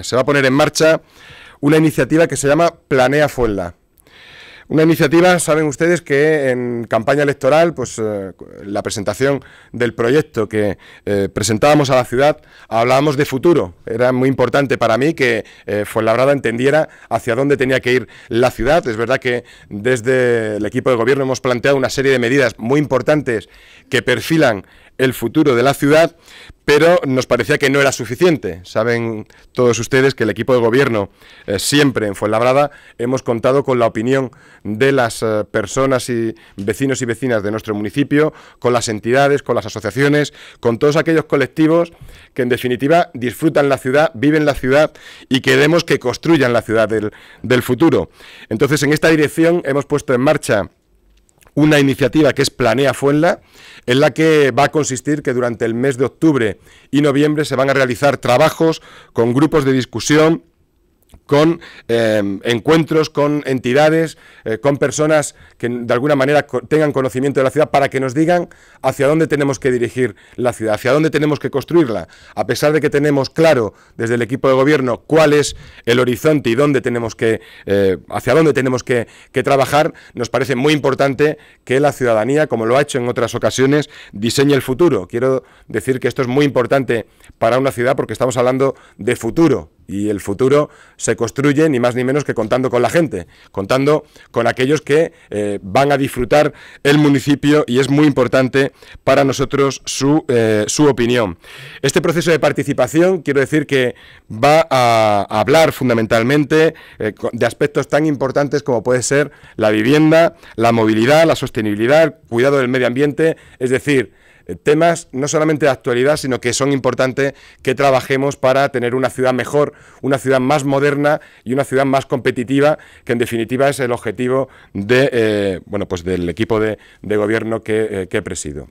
Se va a poner en marcha una iniciativa que se llama Planea Fuenla. Una iniciativa, saben ustedes, que en campaña electoral, pues eh, la presentación del proyecto que eh, presentábamos a la ciudad, hablábamos de futuro. Era muy importante para mí que eh, Fuenlabrada entendiera hacia dónde tenía que ir la ciudad. Es verdad que desde el equipo de gobierno hemos planteado una serie de medidas muy importantes que perfilan el futuro de la ciudad, pero nos parecía que no era suficiente. Saben todos ustedes que el equipo de gobierno eh, siempre en Fuenlabrada hemos contado con la opinión de las eh, personas y vecinos y vecinas de nuestro municipio, con las entidades, con las asociaciones, con todos aquellos colectivos que en definitiva disfrutan la ciudad, viven la ciudad y queremos que construyan la ciudad del futuro. Entonces en esta dirección hemos puesto en marcha una iniciativa que es Planea Fuenla, en la que va a consistir que durante el mes de octubre y noviembre se van a realizar trabajos con grupos de discusión con em, encuentros con entidades, eh, con personas que de alguna manera tengan conocimiento de la ciudad para que nos digan hacia dónde tenemos que dirigir la ciudad, hacia dónde tenemos que construirla. A pesar de que tenemos claro desde el equipo de gobierno cuál es el horizonte y dónde tenemos que, eh, hacia dónde tenemos que trabajar, nos parece muy importante que la ciudadanía, como lo ha hecho en otras ocasiones, diseñe el futuro. Quiero decir que esto es muy importante para una ciudad porque estamos hablando de futuro, y el futuro se construye ni más ni menos que contando con la gente, contando con aquellos que eh, van a disfrutar el municipio y es muy importante para nosotros su, eh, opinión. Este proceso de participación, quiero decir que va a hablar fundamentalmente eh, de aspectos tan importantes como puede ser la vivienda, la movilidad, la sostenibilidad, el cuidado del medio ambiente, es decir, eh, temas no solamente de actualidad, sino que son importantes que trabajemos para tener una ciudad mejor, una ciudad más moderna y una ciudad más competitiva, que en definitiva es el objetivo de, eh, bueno, pues del equipo de, gobierno que, eh, que presido.